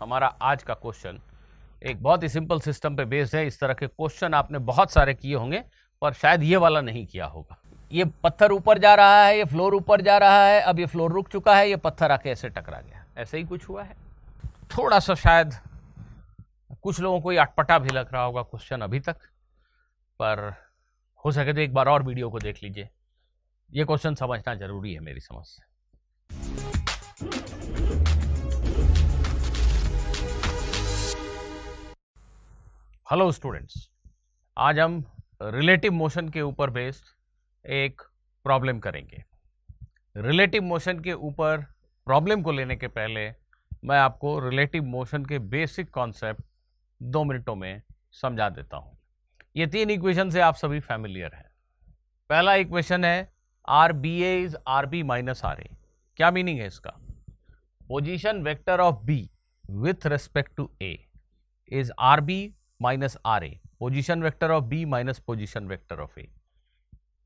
हमारा आज का क्वेश्चन एक बहुत ही सिंपल सिस्टम पे बेस्ड है इस तरह के क्वेश्चन आपने बहुत सारे किए होंगे पर शायद ये वाला नहीं किया होगा ये पत्थर ऊपर जा रहा है ये फ्लोर ऊपर जा रहा है अब ये फ्लोर रुक चुका है ये पत्थर आके ऐसे टकरा गया ऐसे ही कुछ हुआ है थोड़ा सा शायद कुछ लोगों को ये अटपटा भी लग रहा होगा क्वेश्चन अभी तक पर हो सके तो एक बार और वीडियो को देख लीजिए ये क्वेश्चन समझना जरूरी है मेरी समझ से हेलो स्टूडेंट्स आज हम रिलेटिव मोशन के ऊपर बेस्ड एक प्रॉब्लम करेंगे रिलेटिव मोशन के ऊपर प्रॉब्लम को लेने के पहले मैं आपको रिलेटिव मोशन के बेसिक कॉन्सेप्ट दो मिनटों में समझा देता हूँ ये तीन इक्वेशन से आप सभी फैमिलियर हैं पहला इक्वेशन है R B A is R B minus R A क्या मीनिंग है इसका position vector of B with respect to A is R B minus Ra, position vector of B minus position vector of A.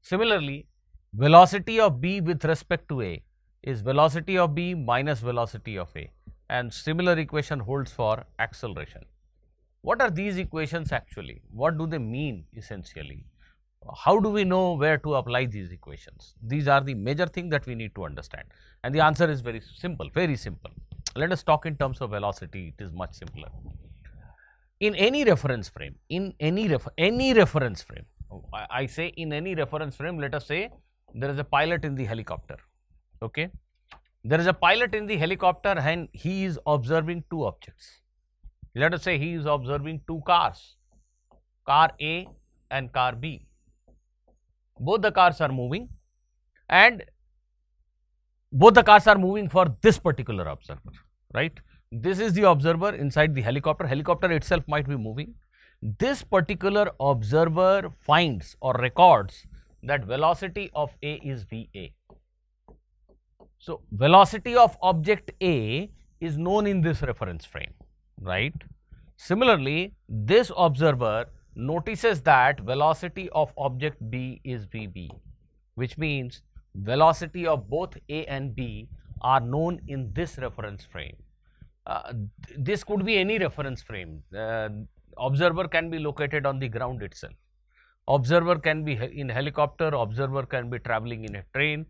Similarly, velocity of B with respect to A is velocity of B minus velocity of A and similar equation holds for acceleration. What are these equations actually? What do they mean essentially? How do we know where to apply these equations? These are the major thing that we need to understand and the answer is very simple, very simple. Let us talk in terms of velocity, it is much simpler in any reference frame, in any, any reference frame, oh, I, I say in any reference frame, let us say there is a pilot in the helicopter, okay. There is a pilot in the helicopter and he is observing two objects. Let us say he is observing two cars, car A and car B. Both the cars are moving and both the cars are moving for this particular observer, right. This is the observer inside the helicopter. Helicopter itself might be moving. This particular observer finds or records that velocity of A is VA. So, velocity of object A is known in this reference frame, right? Similarly, this observer notices that velocity of object B is VB, which means velocity of both A and B are known in this reference frame. Uh, this could be any reference frame. Uh, observer can be located on the ground itself. Observer can be in helicopter, observer can be traveling in a train,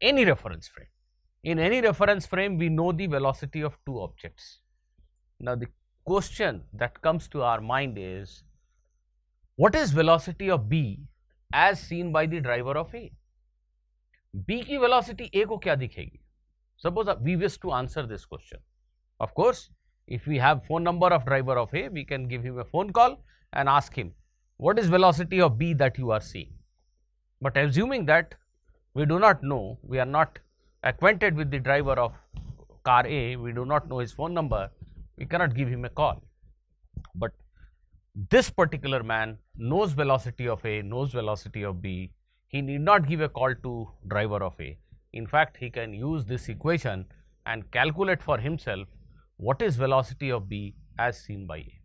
any reference frame. In any reference frame, we know the velocity of two objects. Now, the question that comes to our mind is, what is velocity of B as seen by the driver of A? B की velocity A को क्या Suppose we wish to answer this question. Of course, if we have phone number of driver of A, we can give him a phone call and ask him what is velocity of B that you are seeing. But assuming that we do not know, we are not acquainted with the driver of car A, we do not know his phone number, we cannot give him a call. But this particular man knows velocity of A, knows velocity of B, he need not give a call to driver of A. In fact, he can use this equation and calculate for himself what is velocity of B as seen by A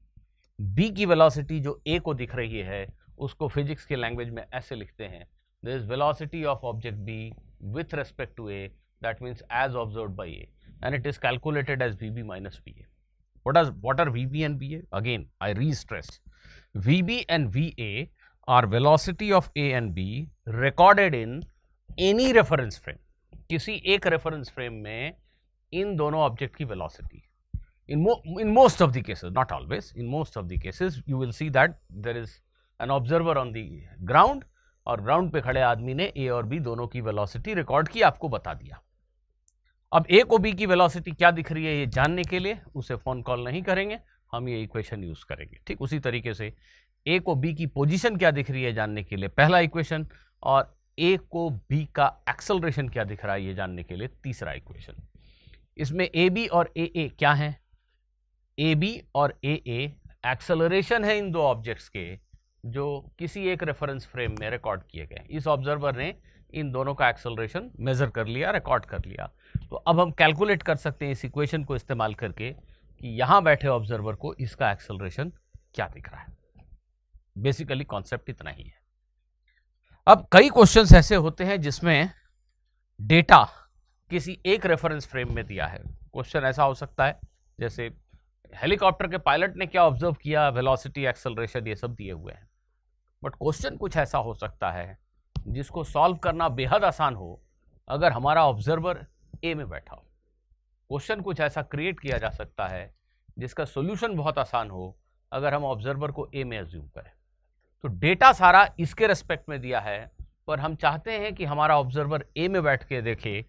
B की velocity जो A को दिख रही है उसको physics के language में ऐसे लिखते हैं the is velocity of object B with respect to A that means as observe by A and it is calculated as V B minus B A आज what are V B and B A again I re stress V B and V A are velocity of A and B recorded in any reference frame किसी एक reference frame में इन दोनों object की velocity in, mo in most of the cases, not always, in most of the cases you will see that there is an observer on the ground और ground पे खड़े आदमी ने ए और बी दोनों की वेलोसिटी रिकॉर्ड की आपको बता दिया अब ए को बी की वेलोसिटी क्या दिख रही है ये जानने के लिए उसे फ़ोन कॉल नहीं करेंगे हम ये इक्वेशन यूज़ करेंगे ठीक उसी तरीके से ए को बी की पोजीशन क्या दिख रही है जानने के लिए पहला इक्वेशन और ए को बी का एक्सेलरेशन क्या दिख रहा है ये जानने के लिए तीसरा इक्वेशन इसमें ए बी और ए ए क्या है ए बी और ए ए एक्सेलरेशन है इन दो ऑब्जेक्ट्स के जो किसी एक रेफरेंस फ्रेम में रिकॉर्ड किए गए इस ऑब्जर्वर ने इन दोनों का एक्सलरेशन मेजर कर लिया रिकॉर्ड कर लिया तो अब हम कैलकुलेट कर सकते हैं इस इक्वेशन को इस्तेमाल करके कि यहाँ बैठे ऑब्जर्वर को इसका एक्सलरेशन क्या दिख रहा है बेसिकली कॉन्सेप्ट इतना ही है अब कई क्वेश्चन ऐसे होते हैं जिसमें डेटा किसी एक रेफरेंस फ्रेम में दिया है क्वेश्चन ऐसा हो सकता है जैसे हेलीकॉप्टर के पायलट ने क्या ऑब्जर्व किया वेलोसिटी एक्सेलरेशन ये सब दिए हुए हैं बट क्वेश्चन कुछ ऐसा हो सकता है जिसको सॉल्व करना बेहद आसान हो अगर हमारा ऑब्जर्वर ए में बैठा हो क्वेश्चन कुछ ऐसा क्रिएट किया जा सकता है जिसका सॉल्यूशन बहुत आसान हो अगर हम ऑब्जर्वर को ए में एज्यूम करें तो डेटा सारा इसके रेस्पेक्ट में दिया है पर हम चाहते हैं कि हमारा ऑब्जर्वर ए में बैठ के देखे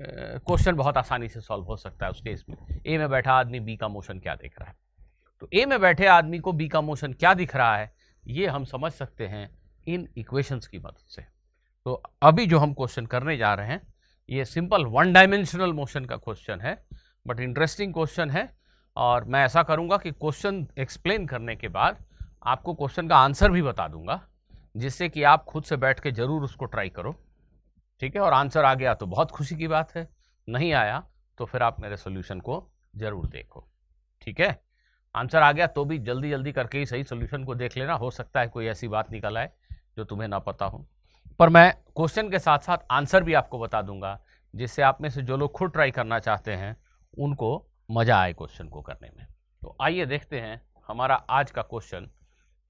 क्वेश्चन बहुत आसानी से सॉल्व हो सकता है उस केस में ए में बैठा आदमी बी का मोशन क्या देख रहा है तो ए में बैठे आदमी को बी का मोशन क्या दिख रहा है ये हम समझ सकते हैं इन इक्वेशंस की मदद से तो अभी जो हम क्वेश्चन करने जा रहे हैं ये सिंपल वन डायमेंशनल मोशन का क्वेश्चन है बट इंटरेस्टिंग क्वेश्चन है और मैं ऐसा करूँगा कि क्वेश्चन एक्सप्लेन करने के बाद आपको क्वेश्चन का आंसर भी बता दूंगा जिससे कि आप खुद से बैठ के ज़रूर उसको ट्राई करो ठीक है और आंसर आ गया तो बहुत खुशी की बात है नहीं आया तो फिर आप मेरे सोल्यूशन को ज़रूर देखो ठीक है आंसर आ गया तो भी जल्दी जल्दी करके ही सही सोल्यूशन को देख लेना हो सकता है कोई ऐसी बात निकल आए जो तुम्हें ना पता हो पर मैं क्वेश्चन के साथ साथ आंसर भी आपको बता दूंगा जिससे आप में से जो लोग खुद ट्राई करना चाहते हैं उनको मज़ा आए क्वेश्चन को करने में तो आइए देखते हैं हमारा आज का क्वेश्चन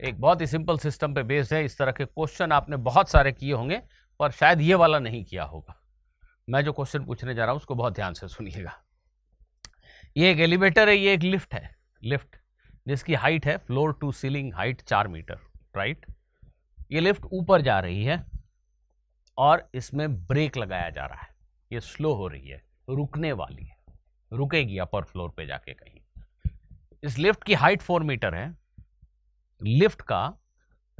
एक बहुत ही सिंपल सिस्टम पे बेस्ड है इस तरह के क्वेश्चन आपने बहुत सारे किए होंगे और शायद ये वाला नहीं किया होगा मैं जो क्वेश्चन पूछने जा रहा हूँ उसको बहुत ध्यान से सुनिएगा ये एक एलिवेटर है ये एक लिफ्ट है लिफ्ट जिसकी हाइट है फ्लोर टू सीलिंग हाइट चार मीटर राइट ये लिफ्ट ऊपर जा रही है और इसमें ब्रेक लगाया जा रहा है ये स्लो हो रही है रुकने वाली है रुकेगी अपर फ्लोर पे जाके कहीं इस लिफ्ट की हाइट फोर मीटर है लिफ्ट का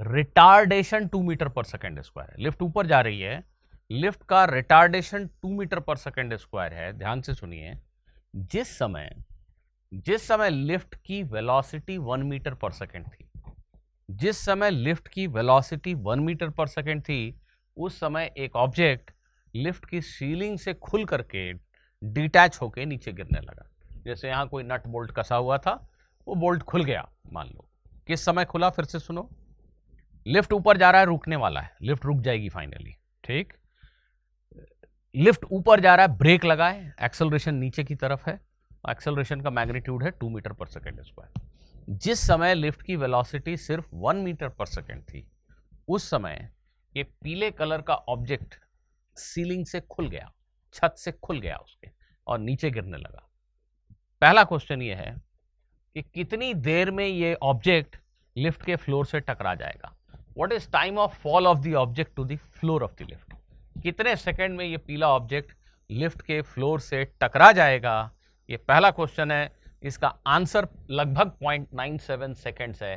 retardation two metre per second square है लिफ्ट ऊपर जा रही है लिफ्ट का retardation two metre per second square है ध्यान से सुनिए जिस समय जिस समय लिफ्ट की velocity one metre per second थी जिस समय लिफ्ट की velocity one metre per second थी उस समय एक ऑब्जेक्ट लिफ्ट की सीलिंग से खुल करके डिटैच होके नीचे गिरने लगा जैसे यहाँ कोई नट बोल्ट कसा हुआ था वो बोल्ट खुल गया मान लो किस समय खुला फिर से सुनो लिफ्ट ऊपर जा रहा है रुकने वाला है लिफ्ट रुक जाएगी फाइनली ठीक लिफ्ट ऊपर जा रहा है ब्रेक लगा है एक्सेलरेशन नीचे की तरफ है एक्सेलरेशन का मैग्नीट्यूड है two metre per second square जिस समय लिफ्ट की वेलोसिटी सिर्फ वन मीटर पर सेकेंड थी उस समय ये पीले कलर का ऑब्जेक्ट सीलिंग से खुल गया छत से खुल गया उसके और नीचे गिरने लगा पहला क्वेश्चन ये है कि कितनी देर में ये ऑब्जेक्ट लिफ्ट के फ्लोर से टकरा जाएगा what is time of fall of the object to the floor of the lift कितने सेकंड में ये पीला ऑब्जेक्ट लिफ्ट के फ्लोर से टकरा जाएगा ये पहला क्वेश्चन है इसका आंसर लगभग पॉइंट नाइन सेवन है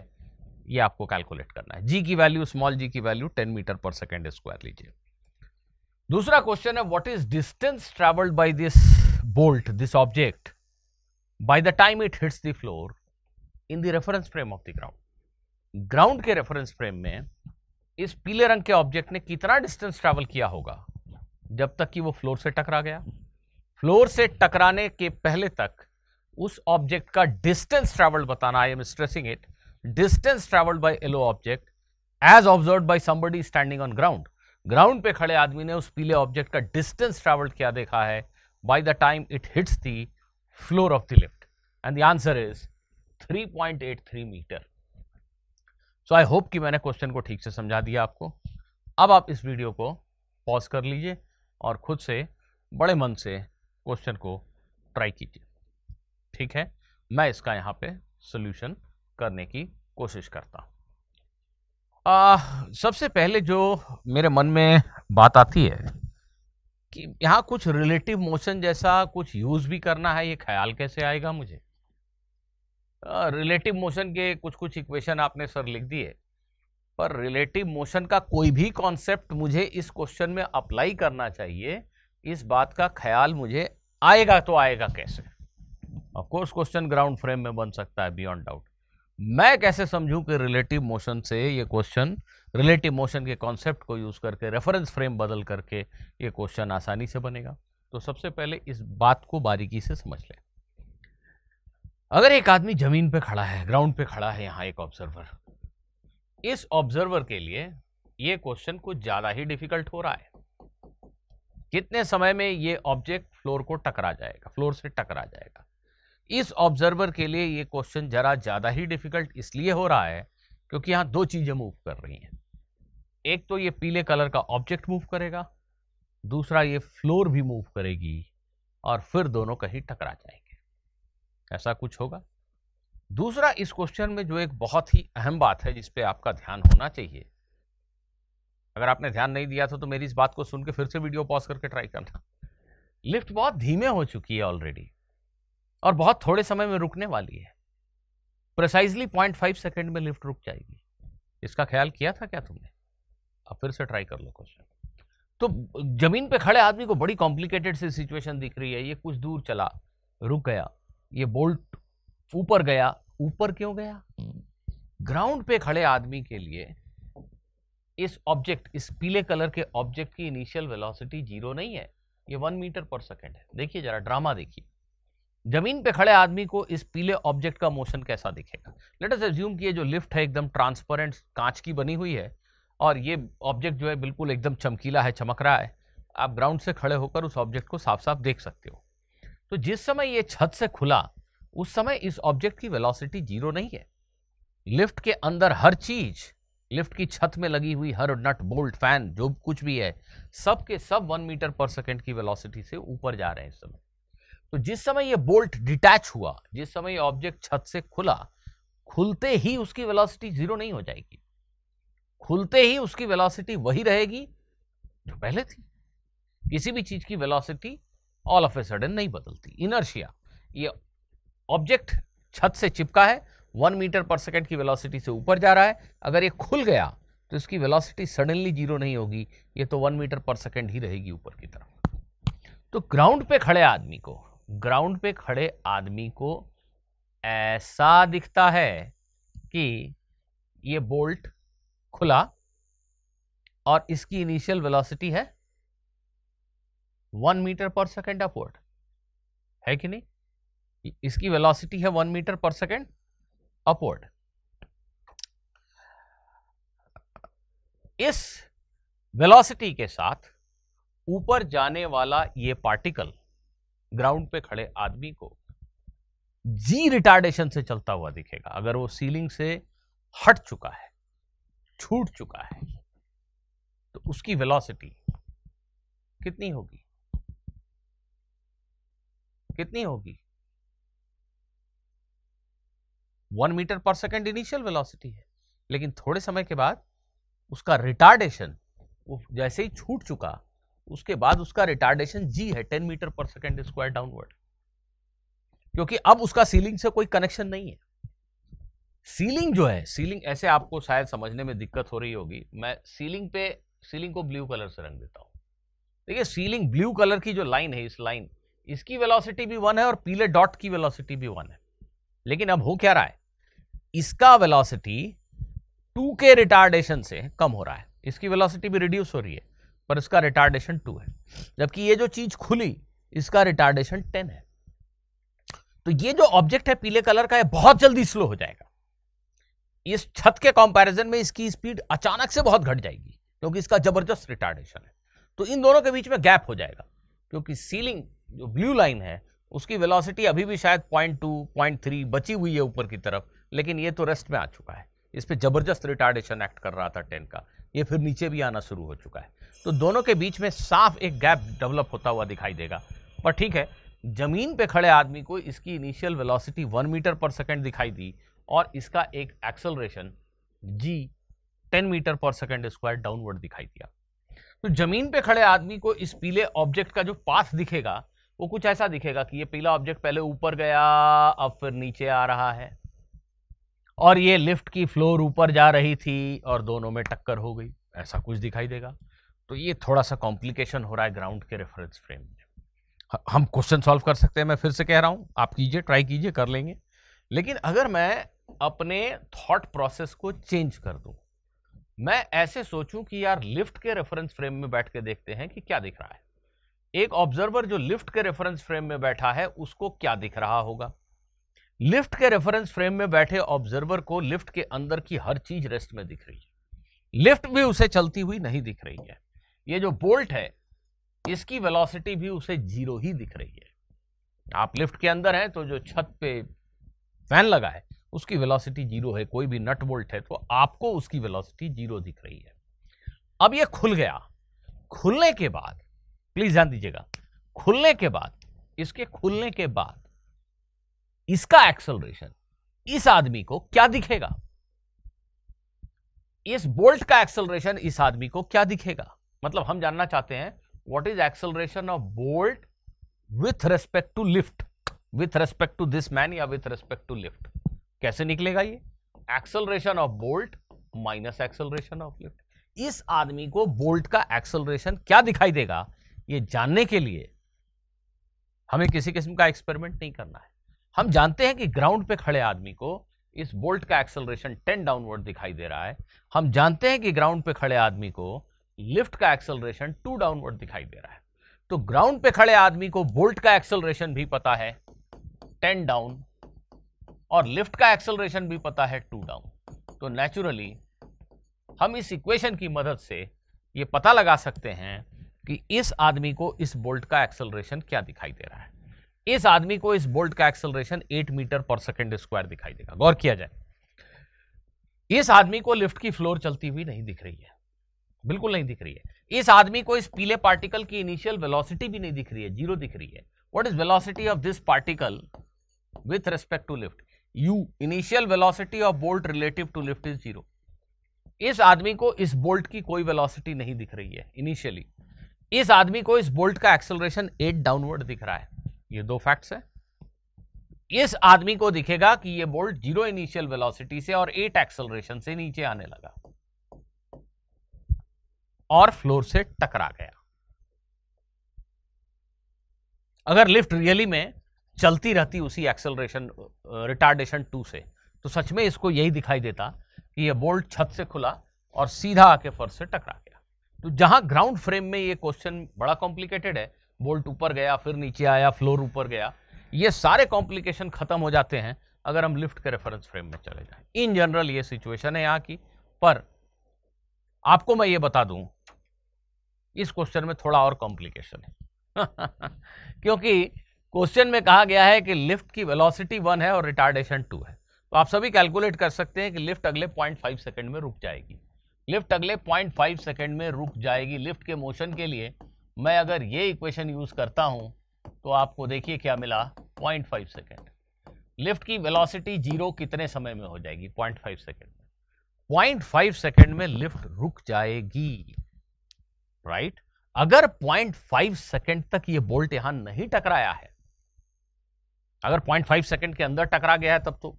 ये आपको कैलकुलेट करना है जी की वैल्यू स्मॉल जी की value ten metre per second square लीजिए दूसरा क्वेश्चन है what is distance travelled by this bolt this object by the time it hits the floor in the reference frame of the ground ground के reference frame में इस पीले रंग के object ने कितना डिस्टेंस ट्रैवल किया होगा जब तक कि वो फ्लोर से टकरा गया फ्लोर से टकराने के पहले तक उस ऑब्जेक्ट का डिस्टेंस ट्रेवल बताना I am stressing it distance travelled by yellow object as observe by somebody standing on ground ground पे खड़े आदमी ने उस पीले ऑब्जेक्ट का डिस्टेंस ट्रैवल्ड क्या देखा है by the time it hits the floor of the lift and the answer is 3.83 metre so I hope कि मैंने क्वेश्चन को ठीक से समझा दिया आपको अब आप इस वीडियो को पॉज कर लीजिए और खुद से बड़े मन से क्वेश्चन को ट्राई कीजिए ठीक है मैं इसका यहाँ पे सोल्यूशन करने की कोशिश करता हूँ सबसे पहले जो मेरे मन में बात आती है कि यहाँ कुछ रिलेटिव मोशन जैसा कुछ यूज़ भी करना है ये ख्याल कैसे आएगा मुझे रिलेटिव मोशन के कुछ कुछ इक्वेशन आपने सर लिख दिए पर रिलेटिव मोशन का कोई भी कॉन्सेप्ट मुझे इस क्वेश्चन में अप्लाई करना चाहिए इस बात का ख्याल मुझे आएगा तो आएगा कैसे ऑफकोर्स क्वेश्चन ग्राउंड फ्रेम में बन सकता है बियॉन्ड डाउट मैं कैसे समझूं कि रिलेटिव मोशन से ये क्वेश्चन रिलेटिव मोशन के कॉन्सेप्ट को यूज़ करके रेफरेंस फ्रेम बदल करके ये क्वेश्चन आसानी से बनेगा तो सबसे पहले इस बात को बारीकी से समझ लें अगर एक आदमी जमीन पे खड़ा है ग्राउंड पे खड़ा है यहां एक ऑब्जर्वर इस ऑब्जर्वर के लिए यह क्वेश्चन कुछ ज़्यादा ही डिफिकल्ट हो रहा है कितने समय में यह ऑब्जेक्ट फ्लोर को टकरा जाएगा फ्लोर से टकरा जाएगा इस ऑब्जर्वर के लिए यह क्वेश्चन ज़रा ज़्यादा ही डिफिकल्ट इसलिए हो रहा है क्योंकि यहां दो चीज़ें मूव कर रही हैं एक तो ये पीले कलर का ऑब्जेक्ट मूव करेगा दूसरा ये फ्लोर भी मूव करेगी और फिर दोनों कहीं टकरा जाएंगे ऐसा कुछ होगा दूसरा इस क्वेश्चन में जो एक बहुत ही अहम बात है जिसपे आपका ध्यान होना चाहिए अगर आपने ध्यान नहीं दिया था तो मेरी इस बात को सुन के फिर से वीडियो पॉज करके ट्राई करना लिफ्ट बहुत धीमे हो चुकी है ऑलरेडी और बहुत थोड़े समय में रुकने वाली है प्रिसाइजली पॉइंट फाइव सेकेंड में लिफ्ट रुक जाएगी इसका ख्याल किया था क्या तुमने अब फिर से ट्राई कर लो क्वेश्चन तो जमीन पे खड़े आदमी को बड़ी कॉम्प्लिकेटेड सी सिचुएशन दिख रही है ये कुछ दूर चला रुक गया ये बोल्ट ऊपर गया ऊपर क्यों गया ग्राउंड पे खड़े आदमी के लिए इस ऑब्जेक्ट इस पीले कलर के ऑब्जेक्ट की इनिशियल वेलोसिटी जीरो नहीं है ये वन मीटर पर सेकेंड है देखिए जरा ड्रामा देखिए जमीन पे खड़े आदमी को इस पीले ऑब्जेक्ट का मोशन कैसा दिखेगा लेट अस एज्यूम कि ये जो लिफ्ट है एकदम ट्रांसपेरेंट कांच की बनी हुई है और ये ऑब्जेक्ट जो है बिल्कुल एकदम चमकीला है चमक रहा है आप ग्राउंड से खड़े होकर उस ऑब्जेक्ट को साफ साफ देख सकते हो तो जिस समय ये छत से खुला उस समय इस ऑब्जेक्ट की वेलोसिटी जीरो नहीं है लिफ्ट के अंदर हर चीज लिफ्ट की छत में लगी हुई हर नट बोल्ट फैन जो कुछ भी है सब के सब वन मीटर पर सेकेंड की वेलोसिटी से ऊपर जा रहे हैं इस समय तो जिस समय ये बोल्ट डिटैच हुआ जिस समय ये ऑब्जेक्ट छत से खुला खुलते ही उसकी वेलोसिटी जीरो नहीं हो जाएगी खुलते ही उसकी वेलोसिटी वही रहेगी जो पहले थी किसी भी चीज की velocity all of a sudden नहीं बदलती इनर्शिया ये ऑब्जेक्ट छत से चिपका है वन मीटर पर सेकेंड की वेलोसिटी से ऊपर जा रहा है अगर ये खुल गया तो इसकी वेलोसिटी सडनली जीरो नहीं होगी ये तो वन मीटर पर सेकेंड ही रहेगी ऊपर की तरफ तो ग्राउंड पे खड़े आदमी को ग्राउंड पे खड़े आदमी को ऐसा दिखता है कि ये बोल्ट खुला और इसकी इनिशियल वेलोसिटी है one metre per second upward है कि नहीं इसकी वेलोसिटी है one metre per second upward इस वेलोसिटी के साथ ऊपर जाने वाला ये पार्टिकल ग्राउंड पे खड़े आदमी को जी रिटार्डेशन से चलता हुआ दिखेगा अगर वो सीलिंग से हट चुका है छूट चुका है तो उसकी वेलोसिटी कितनी होगी कितनी होगी one metre per second initial velocity है लेकिन थोड़े समय के बाद उसका रिटार्डेशन वो जैसे ही छूट चुका उसके बाद उसका रिटार्डेशन जी है ten metre per second square downward क्योंकि अब उसका सीलिंग से कोई कनेक्शन नहीं है सीलिंग जो है सीलिंग ऐसे आपको शायद समझने में दिक्कत हो रही होगी मैं सीलिंग पे सीलिंग को ब्लू कलर से रंग देता हूं देखिए सीलिंग ब्लू कलर की जो लाइन है इस लाइन इसकी वेलोसिटी भी वन है और पीले डॉट की वेलोसिटी भी वन है लेकिन अब हो क्या रहा है इसका वेलोसिटी टू के रिटार्डेशन से कम हो रहा है इसकी वेलोसिटी भी रिड्यूस हो रही है पर इसका रिटार्डेशन टू है जबकि ये जो चीज खुली इसका रिटार्डेशन टेन है तो ये जो ऑब्जेक्ट है पीले कलर का ये बहुत जल्दी स्लो हो जाएगा इस छत के कंपैरिजन में इसकी स्पीड अचानक से बहुत घट जाएगी क्योंकि इसका जबरदस्त रिटार्डेशन है तो इन दोनों के बीच में गैप हो जाएगा क्योंकि सीलिंग जो ब्लू लाइन है उसकी वेलोसिटी अभी भी शायद पॉइंट टू पॉइंट थ्री बची हुई है ऊपर की तरफ लेकिन ये तो रेस्ट में आ चुका है इस पर ज़बरदस्त रिटार्डेशन एक्ट कर रहा था टेन का ये फिर नीचे भी आना शुरू हो चुका है तो दोनों के बीच में साफ एक गैप डेवलप होता हुआ दिखाई देगा पर ठीक है ज़मीन पे खड़े आदमी को इसकी initial velocity one metre per second दिखाई दी और इसका एक acceleration G ten metre per second square downward दिखाई दिया तो ज़मीन पे खड़े आदमी को इस पीले ऑब्जेक्ट का जो पाथ दिखेगा वो कुछ ऐसा दिखेगा कि ये पीला ऑब्जेक्ट पहले ऊपर गया अब फिर नीचे आ रहा है और ये लिफ्ट की फ्लोर ऊपर जा रही थी और दोनों में टक्कर हो गई ऐसा कुछ दिखाई देगा तो ये थोड़ा सा कॉम्प्लिकेशन हो रहा है ग्राउंड के रेफरेंस फ्रेम में हम क्वेश्चन सॉल्व कर सकते हैं मैं फिर से कह रहा हूँ आप कीजिए ट्राई कीजिए कर लेंगे लेकिन अगर मैं अपने थॉट प्रोसेस को चेंज कर दूँ मैं ऐसे सोचूं कि यार लिफ्ट के रेफरेंस फ्रेम में बैठ के देखते हैं कि क्या दिख रहा है एक ऑब्जर्वर जो लिफ्ट के रेफरेंस फ्रेम में बैठा है उसको क्या दिख रहा होगा लिफ्ट के रेफरेंस फ्रेम में बैठे ऑब्जर्वर को लिफ्ट के अंदर की हर चीज रेस्ट में दिख रही है लिफ्ट भी उसे चलती हुई नहीं दिख रही है ये जो बोल्ट है इसकी वेलोसिटी भी उसे जीरो ही दिख रही है आप लिफ्ट के अंदर हैं तो जो छत पे फैन लगा है उसकी वेलोसिटी जीरो है कोई भी नट बोल्ट है तो आपको उसकी वेलोसिटी जीरो दिख रही है अब ये खुल गया खुलने के बाद प्लीज ध्यान दीजिएगा खुलने के बाद इसके खुलने के बाद इसका एक्सेलरेशन इस आदमी को क्या दिखेगा इस बोल्ट का एक्सेलरेशन इस आदमी को क्या दिखेगा मतलब हम जानना चाहते हैं what is acceleration of bolt with respect to lift with respect to this man या विथ रेस्पेक्ट टू लिफ्ट कैसे निकलेगा ये acceleration of bolt minus acceleration of lift इस आदमी को बोल्ट का एक्सेलरेशन क्या दिखाई देगा ये जानने के लिए हमें किसी किस्म का एक्सपेरिमेंट नहीं करना है हम जानते हैं कि ग्राउंड पे खड़े आदमी को इस बोल्ट का एक्सेलरेशन टेन डाउनवर्ड दिखाई दे रहा है हम जानते हैं कि ग्राउंड पे खड़े आदमी को लिफ्ट का एक्सेलरेशन टू डाउनवर्ड दिखाई दे रहा है तो ग्राउंड पे खड़े आदमी को बोल्ट का एक्सेलरेशन भी पता है टेन डाउन और लिफ्ट का एक्सेलरेशन भी पता है टू डाउन तो नेचुरली हम इस इक्वेशन की मदद से ये पता लगा सकते हैं कि इस आदमी को इस बोल्ट का एक्सेलरेशन क्या दिखाई दे रहा है इस आदमी को इस बोल्ट का acceleration eight metre per second square दिखाई देगा गौर किया जाए इस आदमी को लिफ्ट की फ्लोर चलती हुई नहीं दिख रही है बिल्कुल नहीं दिख रही है इस आदमी को इस पीले पार्टिकल की इनिशियल वेलोसिटी भी नहीं दिख रही है जीरो दिख रही है what is velocity of this particle with respect to lift u initial velocity of bolt relative to lift is zero इस आदमी को इस बोल्ट की कोई वेलोसिटी नहीं दिख रही है इनिशियली इस आदमी को इस बोल्ट का एक्सेलरेशन एट डाउनवर्ड दिख रहा है ये दो फैक्ट्स है इस आदमी को दिखेगा कि ये बोल्ट जीरो इनिशियल वेलोसिटी से और एट एक्सेलरेशन से नीचे आने लगा और फ्लोर से टकरा गया अगर लिफ्ट रियली में चलती रहती उसी एक्सेलरेशन रिटार्डेशन टू से तो सच में इसको यही दिखाई देता कि यह बोल्ट छत से खुला और सीधा आके फर्श से टकरा गया तो जहां ग्राउंड फ्रेम में ये क्वेश्चन बड़ा कॉम्प्लिकेटेड है बोल्ट ऊपर गया फिर नीचे आया फ्लोर ऊपर गया ये सारे कॉम्प्लिकेशन खत्म हो जाते हैं अगर हम लिफ्ट के रेफरेंस फ्रेम में चले जाए इन जनरल ये सिचुएशन है यहां की पर आपको मैं ये बता दूं इस क्वेश्चन में थोड़ा और कॉम्प्लिकेशन है क्योंकि क्वेश्चन में कहा गया है कि लिफ्ट की वेलोसिटी वन है और रिटार्डेशन टू है तो आप सभी कैलकुलेट कर सकते हैं कि लिफ्ट अगले पॉइंट फाइव सेकेंड में रुक जाएगी लिफ्ट अगले 0.5 सेकंड में रुक जाएगी लिफ्ट के मोशन के लिए मैं अगर ये इक्वेशन यूज़ करता हूं तो आपको देखिए क्या मिला 0.5 सेकेंड लिफ्ट की वेलोसिटी जीरो कितने समय में हो जाएगी 0.5 सेकेंड में पॉइंट फाइव सेकेंड में लिफ्ट रुक जाएगी राइट right? अगर पॉइंट फाइव सेकेंड तक ये बोल्ट यहां नहीं टकराया है अगर पॉइंट फाइव सेकेंड के अंदर टकरा गया है तब तो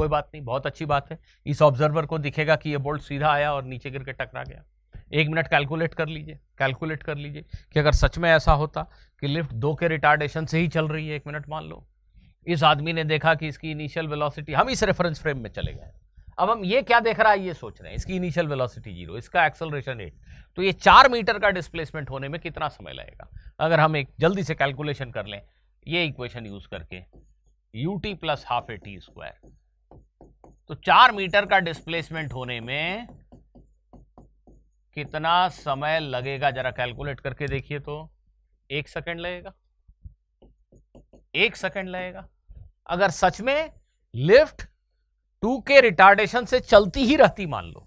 कोई बात नहीं बहुत अच्छी बात है इस ऑब्जर्वर को दिखेगा कि ये बोल्ट सीधा आया और नीचे गिर के टकरा गया एक मिनट कैलकुलेट कर लीजिए कैलकुलेट कर लीजिए कि अगर सच में ऐसा होता कि लिफ्ट दो के रिटार्डेशन से ही चल रही है एक मिनट मान लो इस आदमी ने देखा कि इसकी इनिशियल वेलोसिटी हम इस रेफरेंस फ्रेम में चले गए अब हम ये क्या देख रहा है ये सोच रहे हैं इसकी इनिशियल वेलोसिटी जीरो इसका एक्सलरेशन एट तो ये चार मीटर का डिस्प्लेसमेंट होने में कितना समय लगेगा अगर हम एक जल्दी से कैलकुलेशन कर लें ये इक्वेशन यूज करके u t plus half a t square तो चार मीटर का डिस्प्लेसमेंट होने में कितना समय लगेगा जरा कैलकुलेट करके देखिए तो एक सेकंड लगेगा एक सेकंड लगेगा अगर सच में लिफ्ट टू के रिटार्डेशन से चलती ही रहती मान लो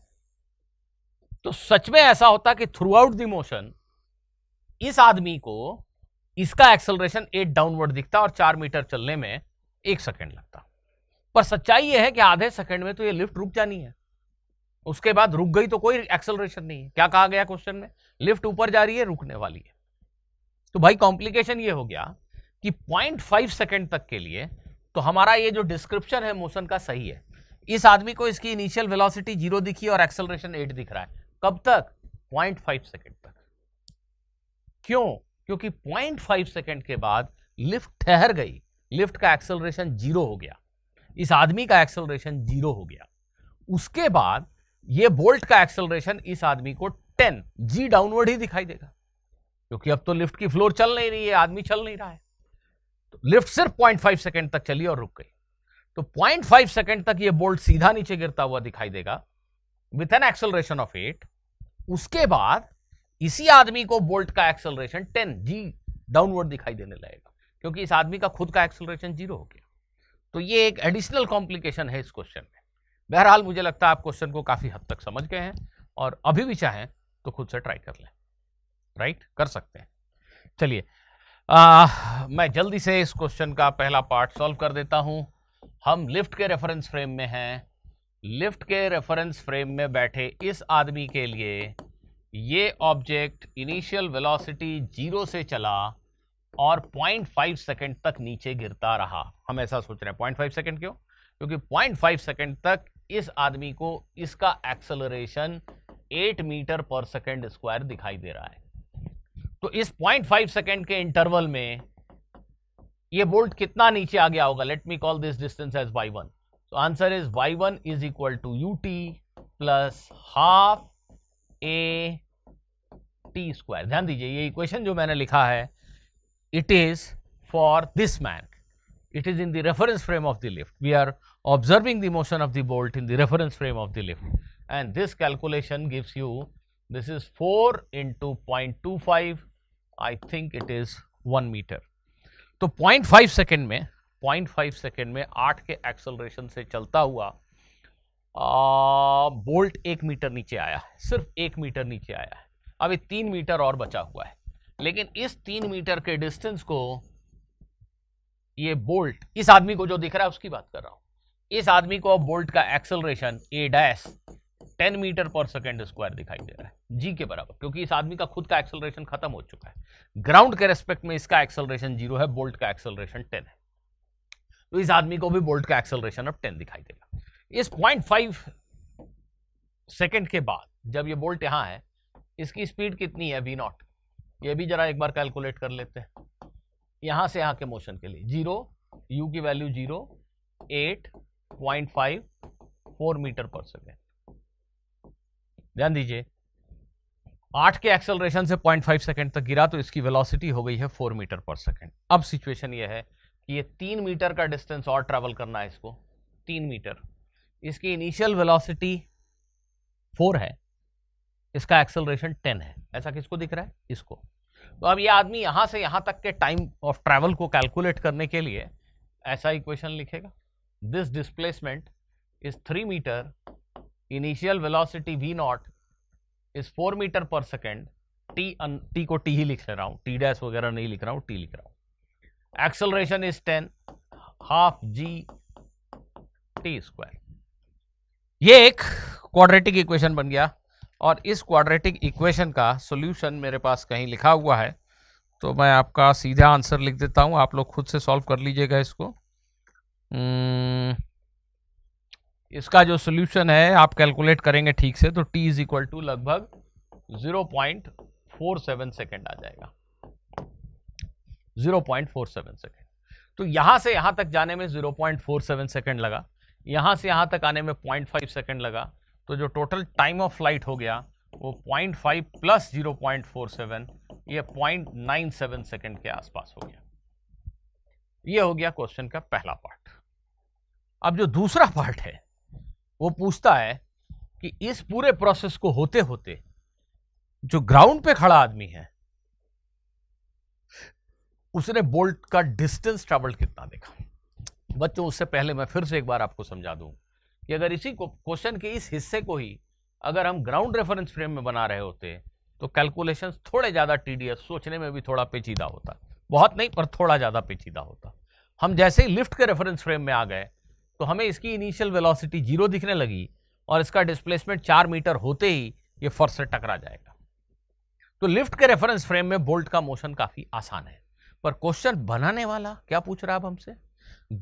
तो सच में ऐसा होता कि थ्रू आउट द मोशन इस आदमी को इसका एक्सेलरेशन एट डाउनवर्ड दिखता और चार मीटर चलने में एक सेकंड लगता पर सच्चाई यह है कि आधे सेकंड में तो ये लिफ्ट रुक जानी है उसके बाद रुक गई तो कोई एक्सेलरेशन नहीं है क्या कहा गया क्वेश्चन में लिफ्ट ऊपर जा रही है रुकने वाली है तो भाई कॉम्प्लिकेशन ये हो गया कि 0.5 सेकंड तक के लिए तो हमारा ये जो डिस्क्रिप्शन है मोशन का सही है इस आदमी को इसकी इनिशियल वेलोसिटी जीरो दिखी और एक्सेलरेशन एट दिख रहा है कब तक फाइव सेकंड तक क्यों क्योंकि फाइव सेकंड के बाद लिफ्ट ठहर गई लिफ्ट का एक्सेलरेशन जीरो हो गया इस आदमी का एक्सेलरेशन जीरो हो गया उसके बाद ये बोल्ट का एक्सेलरेशन इस आदमी को टेन जी डाउनवर्ड ही दिखाई देगा क्योंकि अब तो लिफ्ट की फ्लोर चल नहीं रही है आदमी चल नहीं रहा है तो लिफ्ट सिर्फ पॉइंट फाइव सेकेंड तक चली और रुक गई तो पॉइंट फाइव सेकेंड तक यह बोल्ट सीधा नीचे गिरता हुआ दिखाई देगा with an acceleration of eight उसके बाद इसी आदमी को बोल्ट का एक्सेलरेशन टेन जी डाउनवर्ड दिखाई देने लगेगा क्योंकि इस आदमी का खुद का एक्सेलरेशन जीरो हो गया तो ये एक एडिशनल कॉम्प्लिकेशन है इस क्वेश्चन में बहरहाल मुझे लगता है आप क्वेश्चन को काफ़ी हद तक समझ गए हैं और अभी भी चाहें तो खुद से ट्राई कर लें राइट कर सकते हैं चलिए मैं जल्दी से इस क्वेश्चन का पहला पार्ट सॉल्व कर देता हूं हम लिफ्ट के रेफरेंस फ्रेम में हैं लिफ्ट के रेफरेंस फ्रेम में बैठे इस आदमी के लिए ये ऑब्जेक्ट इनिशियल वेलोसिटी जीरो से चला और 0.5 सेकंड तक नीचे गिरता रहा हम ऐसा सोच रहे हैं 0.5 सेकंड क्यों क्योंकि 0.5 सेकंड तक इस आदमी को इसका acceleration 8 metre per second square दिखाई दे रहा है तो इस 0.5 सेकंड के इंटरवल में ये बोल्ट कितना नीचे आ गया होगा let me call this distance as Y one तो answer is Y one is equal to u t plus half a t square ध्यान दीजिए ये इक्वेशन जो मैंने लिखा है it is for this man. It is in the reference frame of the lift. We are observing the motion of the bolt in the reference frame of the lift and this calculation gives you this is 4 into 0.25 I think it is 1 meter. So 0.5 second second 0.5 second 0.5 second में 8 के acceleration से चलता हुआ आ, bolt एक metre नीचे आया है सिर्फ एक मीटर नीचे आया है अभी तीन मीटर और बचा हुआ है लेकिन इस तीन मीटर के डिस्टेंस को ये बोल्ट इस आदमी को जो दिख रहा है उसकी बात कर रहा हूं इस आदमी को अब बोल्ट का acceleration A dash ten metre per second square दिखाई दे रहा है जी के बराबर क्योंकि इस आदमी का खुद का एक्सेलरेशन खत्म हो चुका है ग्राउंड के रेस्पेक्ट में इसका एक्सेलरेशन जीरो है बोल्ट का एक्सेलरेशन टेन है तो इस आदमी को भी बोल्ट का एक्सेलरेशन अब टेन दिखाई देगा इस पॉइंट फाइव सेकेंड के बाद जब ये बोल्ट यहां है इसकी स्पीड कितनी है वी नॉट ये भी जरा एक बार कैलकुलेट कर लेते हैं यहां से यहां के मोशन के लिए जीरो यू की value zero at point five four metre per second ध्यान दीजिए आठ के एक्सेलरेशन से पॉइंट फाइव सेकेंड तक गिरा तो इसकी वेलोसिटी हो गई है फोर मीटर पर सेकेंड अब सिचुएशन यह है कि ये तीन मीटर का डिस्टेंस और ट्रेवल करना है इसको तीन मीटर इसकी इनिशियल वेलोसिटी फोर है इसका एक्सेलरेशन टेन है ऐसा किसको दिख रहा है इसको तो अब ये आदमी यहां से यहां तक के टाइम ऑफ ट्रैवल को कैलकुलेट करने के लिए ऐसा इक्वेशन लिखेगा this displacement is three metre initial velocity V naught is four metre per second T अन टी को टी ही लिख रहा हूं टी डैश वगैरह नहीं लिख रहा हूं टी लिख रहा हूं acceleration is ten half G T square ये एक क्वाड्रेटिक इक्वेशन बन गया और इस क्वाड्रेटिक इक्वेशन का सोल्यूशन मेरे पास कहीं लिखा हुआ है तो मैं आपका सीधा आंसर लिख देता हूँ आप लोग खुद से सॉल्व कर लीजिएगा इसको hmm, इसका जो सोल्यूशन है आप कैलकुलेट करेंगे ठीक से तो टी इज इक्वल टू लगभग 0.47 सेकेंड आ जाएगा 0.47 सेकेंड तो यहां से यहां तक जाने में 0.47 सेकेंड लगा यहां से यहां तक आने में 0.5 सेकेंड लगा तो जो टोटल टाइम ऑफ फ्लाइट हो गया वो 0.5 प्लस 0.47 ये 0.97 सेकंड के आसपास हो गया ये हो गया क्वेश्चन का पहला पार्ट अब जो दूसरा पार्ट है वो पूछता है कि इस पूरे प्रोसेस को होते होते जो ग्राउंड पे खड़ा आदमी है उसने बोल्ट का डिस्टेंस ट्रेवल कितना देखा बच्चों उससे पहले मैं फिर से एक बार आपको समझा दूंगा कि अगर इसी क्वेश्चन के इस हिस्से को ही अगर हम ग्राउंड रेफरेंस फ्रेम में बना रहे होते तो कैलकुलेशंस थोड़े ज़्यादा टी सोचने में भी थोड़ा पेचीदा होता बहुत नहीं पर थोड़ा ज़्यादा पेचीदा होता हम जैसे ही लिफ्ट के रेफरेंस फ्रेम में आ गए तो हमें इसकी इनिशियल वेलोसिटी जीरो दिखने लगी और इसका डिस्प्लेसमेंट चार मीटर होते ही ये फर्श से टकरा जाएगा तो लिफ्ट के रेफरेंस फ्रेम में बोल्ट का मोशन काफ़ी आसान है पर क्वेश्चन बनाने वाला क्या पूछ रहा है आप हमसे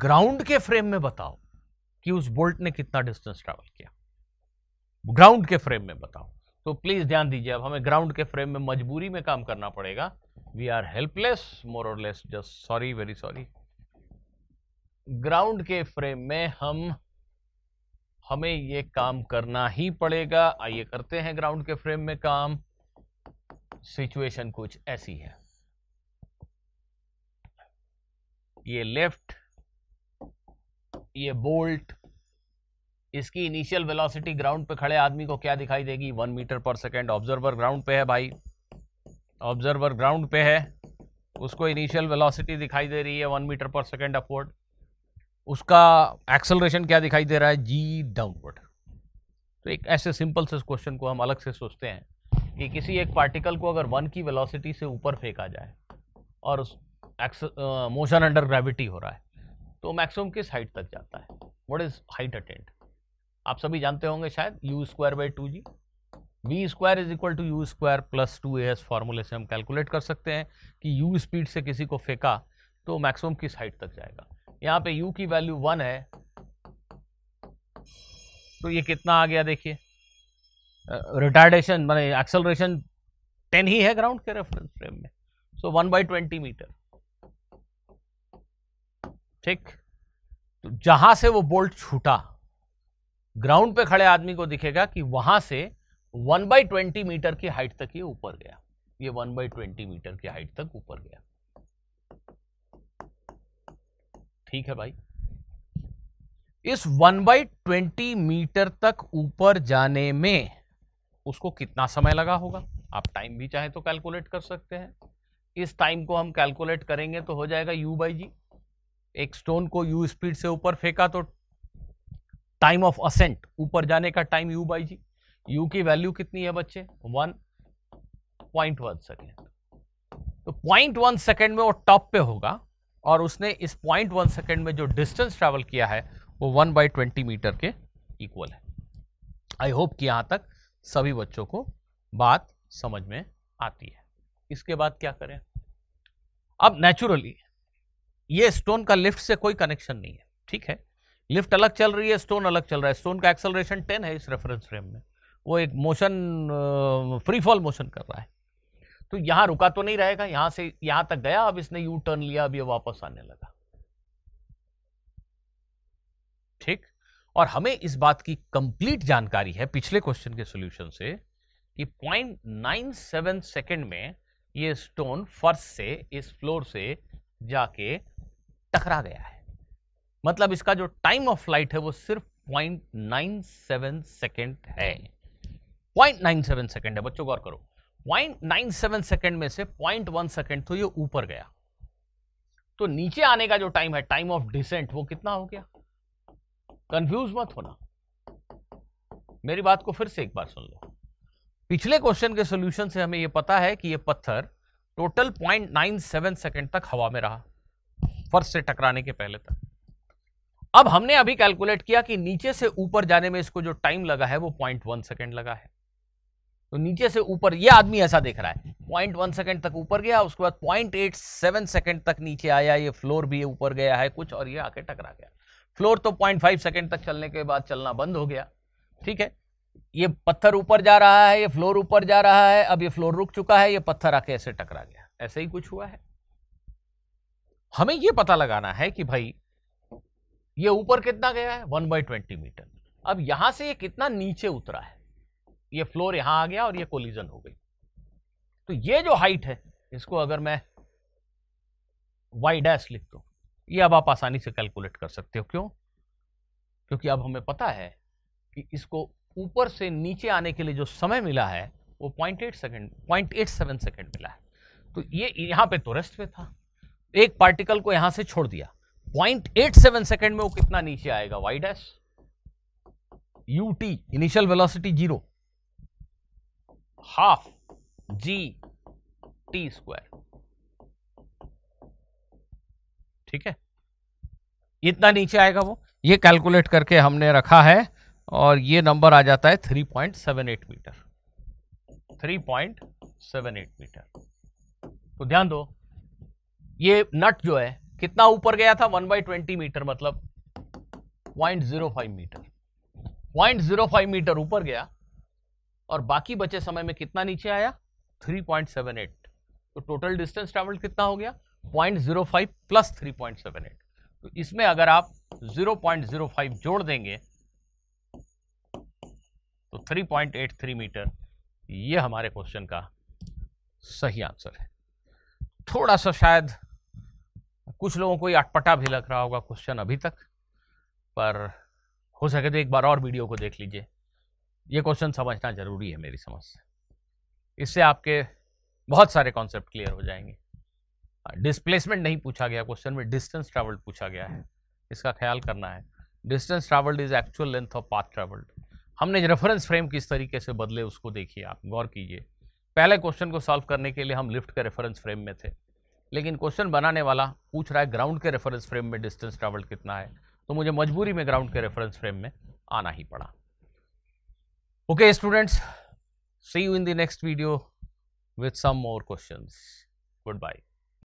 ग्राउंड के फ्रेम में बताओ कि उस बोल्ट ने कितना डिस्टेंस ट्रैवल किया ग्राउंड के फ्रेम में बताओ तो प्लीज ध्यान दीजिए अब हमें ग्राउंड के फ्रेम में मजबूरी में काम करना पड़ेगा वी आर हेल्पलेस मोर और less just sorry very sorry ground के फ्रेम में हम हमें ये काम करना ही पड़ेगा आइए करते हैं ग्राउंड के फ्रेम में काम सिचुएशन कुछ ऐसी है ये लेफ्ट ये बोल्ट इसकी इनिशियल वेलोसिटी ग्राउंड पे खड़े आदमी को क्या दिखाई देगी one metre per second observer ground पे है भाई ऑब्जर्वर ग्राउंड पे है उसको इनिशियल वेलोसिटी दिखाई दे रही है one metre per second upward उसका एक्सलरेशन क्या दिखाई दे रहा है जी डाउनवर्ड तो एक ऐसे सिंपल से क्वेश्चन को हम अलग से सोचते हैं कि किसी एक पार्टिकल को अगर वन की वेलोसिटी से ऊपर फेंका जाए और उस मोशन अंडर ग्रेविटी हो रहा है तो मैक्सिमम किस हाइट तक जाता है व्हाट इज हाइट अटेंड आप सभी जानते होंगे शायद u square by two G V square is equal to u square plus two A S फॉर्मूले से हम कैलकुलेट कर सकते हैं कि यू स्पीड से किसी को फेंका तो मैक्सिमम किस हाइट तक जाएगा यहाँ पे यू की वैल्यू वन है तो ये कितना आ गया देखिए रिटार्डेशन मैंने एक्सलरेशन टेन ही है ग्राउंड के रेफरेंस फ्रेम में so one by twenty metre ठीक तो जहां से वो बोल्ट छूटा ग्राउंड पे खड़े आदमी को दिखेगा कि वहां से वन बाई ट्वेंटी मीटर की हाइट तक ये ऊपर गया ये वन बाई ट्वेंटी मीटर की हाइट तक ऊपर गया ठीक है भाई इस वन बाई ट्वेंटी मीटर तक ऊपर जाने में उसको कितना समय लगा होगा आप टाइम भी चाहे तो कैलकुलेट कर सकते हैं इस टाइम को हम कैलकुलेट करेंगे तो हो जाएगा यू बाई जी एक स्टोन को यू स्पीड से ऊपर फेंका तो टाइम ऑफ असेंट ऊपर जाने का time u by G u की वैल्यू कितनी है बच्चे वन पॉइंट वन सेकेंड तो पॉइंट वन सेकेंड में वो टॉप पे होगा और उसने इस पॉइंट वन सेकेंड में जो डिस्टेंस ट्रेवल किया है वो वन बाई ट्वेंटी मीटर के इक्वल है आई होप कि यहां तक सभी बच्चों को बात समझ में आती है इसके बाद क्या करें अब नेचुरली ये स्टोन का लिफ्ट से कोई कनेक्शन नहीं है ठीक है लिफ्ट अलग चल रही है स्टोन अलग चल रहा है स्टोन का एक्सलरेशन टेन है इस रेफरेंस फ्रेम में वो एक मोशन फ्री फॉल मोशन कर रहा है तो यहां रुका तो नहीं रहेगा यहां से यहां तक गया अब इसने यू टर्न लिया अब ये वापस आने लगा ठीक और हमें इस बात की कंप्लीट जानकारी है पिछले क्वेश्चन के सॉल्यूशन से कि पॉइंट नाइन सेवन सेकेंड में ये स्टोन फर्श से इस फ्लोर से जाके टकरा गया है मतलब इसका जो टाइम ऑफ फ्लाइट है वो सिर्फ पॉइंट नाइन सेवन सेकेंड है 0.97 सेकंड है बच्चों गौर करो 0.97 सेकंड में से 0.1 सेकंड तो ये ऊपर गया तो नीचे आने का जो टाइम है टाइम ऑफ डिसेंट वो कितना हो गया कंफ्यूज मत होना मेरी बात को फिर से एक बार सुन लो पिछले क्वेश्चन के सोल्यूशन से हमें यह पता है कि यह पत्थर टोटल 0.97 सेकंड तक हवा में रहा फर्श से टकराने के पहले तक अब हमने अभी कैलकुलेट किया कि नीचे से ऊपर जाने में इसको जो टाइम लगा है वो पॉइंट वन सेकेंड लगा है तो नीचे से ऊपर ये आदमी ऐसा देख रहा है पॉइंट वन सेकेंड तक ऊपर गया उसके बाद पॉइंट एट सेवन सेकेंड तक नीचे आया ये फ्लोर भी ऊपर गया है कुछ और ये आके टकरा गया फ्लोर तो पॉइंट फाइव सेकेंड तक चलने के बाद चलना बंद हो गया ठीक है ये पत्थर ऊपर जा रहा है ये फ्लोर ऊपर जा रहा है अब ये फ्लोर रुक चुका है ये पत्थर आके ऐसे टकरा गया ऐसे ही कुछ हुआ है हमें यह पता लगाना है कि भाई ये ऊपर कितना गया है वन बाई ट्वेंटी मीटर अब यहां से ये कितना नीचे उतरा है ये फ्लोर यहां आ गया और ये कोलिजन हो गई तो ये जो हाइट है इसको अगर मैं वाई डैश लिख दो ये अब आप आसानी से कैलकुलेट कर सकते हो क्यों क्योंकि अब हमें पता है कि इसको ऊपर से नीचे आने के लिए जो समय मिला है वो point eight second point eight seven second मिला है तो ये यहां पे तो रेस्ट पे था एक पार्टिकल को यहां से छोड़ दिया 0.87 सेकंड में वो कितना नीचे आएगा Y dash u T initial velocity zero half G T square ठीक है इतना नीचे आएगा वो ये कैलकुलेट करके हमने रखा है और ये नंबर आ जाता है 3.78 मीटर 3.78 मीटर तो ध्यान दो ये नट जो है कितना ऊपर गया था वन बाई ट्वेंटी मीटर मतलब point zero five metre point zero five metre ऊपर गया और बाकी बचे समय में कितना नीचे आया थ्री पॉइंट सेवन एट तो टोटल डिस्टेंस ट्रेवल कितना हो गया point zero five plus three point seven eight तो इसमें अगर आप जीरो पॉइंट जीरो फाइव जोड़ देंगे तो three point eight three meter ये हमारे क्वेश्चन का सही आंसर है थोड़ा सा शायद कुछ लोगों को ये अटपटा भी लग रहा होगा क्वेश्चन अभी तक पर हो सके तो एक बार और वीडियो को देख लीजिए ये क्वेश्चन समझना ज़रूरी है मेरी समझ से इससे आपके बहुत सारे कॉन्सेप्ट क्लियर हो जाएंगे डिस्प्लेसमेंट हाँ, नहीं पूछा गया क्वेश्चन में डिस्टेंस ट्रैवल्ड पूछा गया है इसका ख्याल करना है distance travelled is actual length of path travelled हमने रेफरेंस फ्रेम किस तरीके से बदले उसको देखिए आप गौर कीजिए पहले क्वेश्चन को सॉल्व करने के लिए हम लिफ्ट के रेफरेंस फ्रेम में थे लेकिन क्वेश्चन बनाने वाला पूछ रहा है ग्राउंड के रेफरेंस फ्रेम में डिस्टेंस ट्रेवल कितना है तो मुझे मजबूरी में ग्राउंड के रेफरेंस फ्रेम में आना ही पड़ा okay students see you in the next video some more more good Goodbye.